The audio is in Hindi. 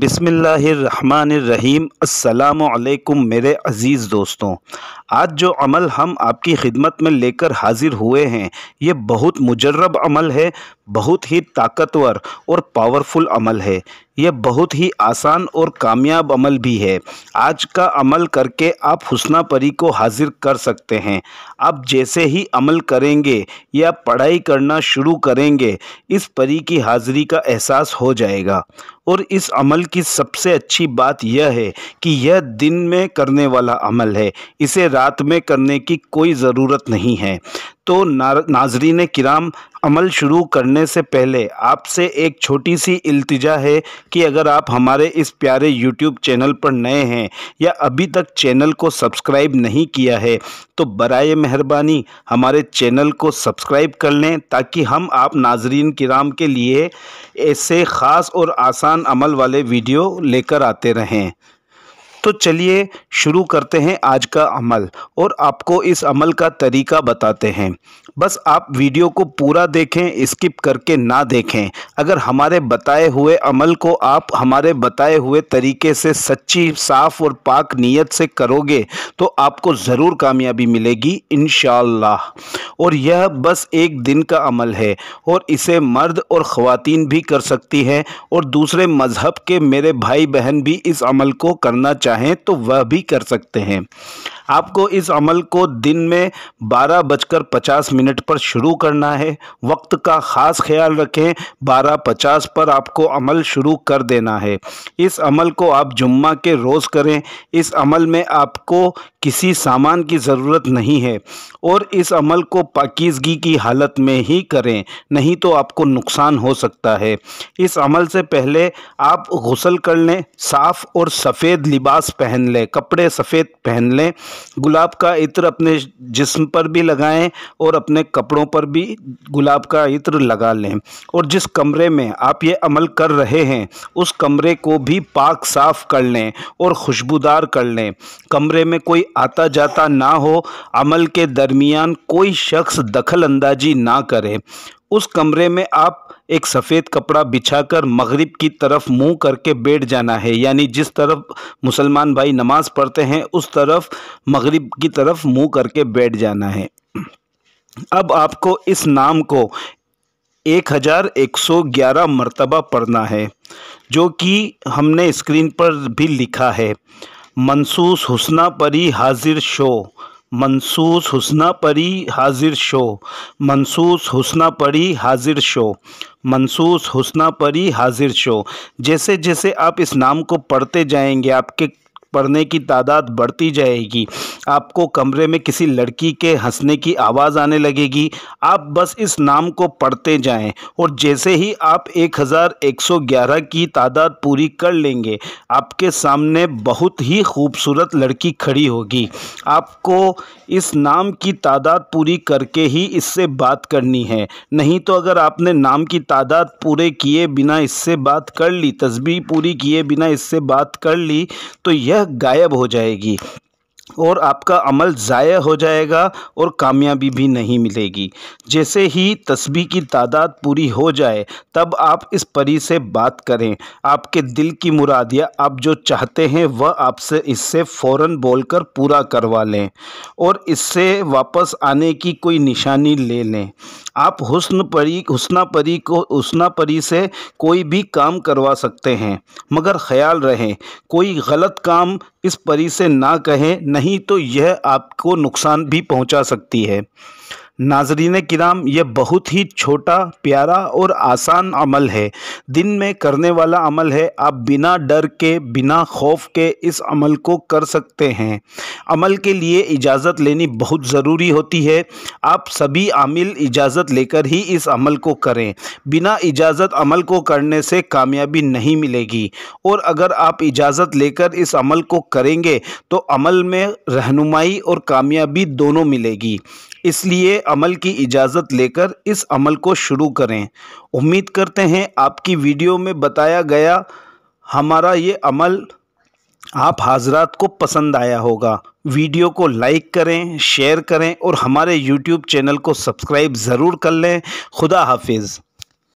बिसमीम् अल्लाम मेरे अज़ीज़ दोस्तों आज जो अमल हम आपकी खिदमत में लेकर हाज़िर हुए हैं ये बहुत मुजरब अमल है बहुत ही ताकतवर और पावरफुल अमल है यह बहुत ही आसान और कामयाब अमल भी है आज का अमल करके आप हुसना परी को हाजिर कर सकते हैं आप जैसे ही अमल करेंगे या पढ़ाई करना शुरू करेंगे इस परी की हाजिरी का एहसास हो जाएगा और इस अमल की सबसे अच्छी बात यह है कि यह दिन में करने वाला अमल है इसे रात में करने की कोई ज़रूरत नहीं है तो नाजरीन किराम अमल शुरू करने से पहले आपसे एक छोटी सी इल्तिजा है कि अगर आप हमारे इस प्यारे यूट्यूब चैनल पर नए हैं या अभी तक चैनल को सब्सक्राइब नहीं किया है तो बर मेहरबानी हमारे चैनल को सब्सक्राइब कर लें ताकि हम आप नाजरीन किराम के लिए ऐसे ख़ास और आसान अमल वाले वीडियो लेकर आते रहें तो चलिए शुरू करते हैं आज का अमल और आपको इस अमल का तरीका बताते हैं बस आप वीडियो को पूरा देखें स्किप करके ना देखें अगर हमारे बताए हुए अमल को आप हमारे बताए हुए तरीके से सच्ची साफ़ और पाक नीयत से करोगे तो आपको ज़रूर कामयाबी मिलेगी इन और यह बस एक दिन का अमल है और इसे मर्द और ख़वातीन भी कर सकती हैं और दूसरे मज़हब के मेरे भाई बहन भी इस अमल को करना चाहिए चाहें तो वह भी कर सकते हैं आपको इस अमल को दिन में बारह बजकर पचास मिनट पर शुरू करना है वक्त का ख़ास ख्याल रखें बारह पचास पर आपको अमल शुरू कर देना है इस अमल को आप जुम्मा के रोज़ करें इस अमल में आपको किसी सामान की ज़रूरत नहीं है और इस अमल को पाकिजगी की हालत में ही करें नहीं तो आपको नुकसान हो सकता है इस अमल से पहले आप गसल कर लें साफ़ और सफ़ेद लिबास लिबास पहन लें कपड़े सफ़ेद पहन लें गुलाब का इत्र अपने जिस्म पर भी लगाएं और अपने कपड़ों पर भी गुलाब का इत्र लगा लें और जिस कमरे में आप ये अमल कर रहे हैं उस कमरे को भी पाक साफ़ कर लें और खुशबूदार कर लें कमरे में कोई आता जाता ना हो अमल के दरमियान कोई शख्स दखल अंदाजी ना करे उस कमरे में आप एक सफ़ेद कपड़ा बिछाकर मगरिब की तरफ मुंह करके बैठ जाना है यानी जिस तरफ मुसलमान भाई नमाज पढ़ते हैं उस तरफ मगरिब की तरफ मुंह करके बैठ जाना है अब आपको इस नाम को 1111 मर्तबा पढ़ना है जो कि हमने स्क्रीन पर भी लिखा है मनसूस हुसना परी हाजिर शो मनसूस हुसना परी हाजिर शो मनसूस हुसना परी हाजिर शो मनसूस हुसना परी हाजिर शो जैसे जैसे आप इस नाम को पढ़ते जाएंगे आपके पढ़ने की तादाद बढ़ती जाएगी आपको कमरे में किसी लड़की के हंसने की आवाज़ आने लगेगी आप बस इस नाम को पढ़ते जाएं और जैसे ही आप 1111 की तादाद पूरी कर लेंगे आपके सामने बहुत ही खूबसूरत लड़की खड़ी होगी आपको इस नाम की तादाद पूरी करके ही इससे बात करनी है नहीं तो अगर आपने नाम की तादाद पूरे किए बिना इससे बात कर ली तस्वीर पूरी किए बिना इससे बात कर ली तो यह गायब हो जाएगी और आपका अमल ज़ाय हो जाएगा और कामयाबी भी नहीं मिलेगी जैसे ही तस्बी की तादाद पूरी हो जाए तब आप इस परी से बात करें आपके दिल की मुराद या आप जो चाहते हैं वह आपसे इससे फ़ौर बोलकर पूरा करवा लें और इससे वापस आने की कोई निशानी ले लें आप हुस्न परी हुसना परी को हुसना परी से कोई भी काम करवा सकते हैं मगर ख्याल रहे कोई गलत काम इस परी से ना कहें नहीं नहीं तो यह आपको नुकसान भी पहुंचा सकती है नाजरीन किराम यह बहुत ही छोटा प्यारा और आसान अमल है दिन में करने वाला अमल है आप बिना डर के बिना खौफ के इस अमल को कर सकते हैं अमल के लिए इजाज़त लेनी बहुत ज़रूरी होती है आप सभी आमिल इजाज़त लेकर ही इस अमल को करें बिना इजाज़त अमल को करने से कामयाबी नहीं मिलेगी और अगर आप इजाज़त लेकर इस अमल को करेंगे तो अमल में रहनुमाई और कामयाबी दोनों मिलेगी इसलिए अमल की इजाज़त लेकर इस अमल को शुरू करें उम्मीद करते हैं आपकी वीडियो में बताया गया हमारा ये अमल आप हाजरात को पसंद आया होगा वीडियो को लाइक करें शेयर करें और हमारे यूट्यूब चैनल को सब्सक्राइब ज़रूर कर लें खुदा हाफिज़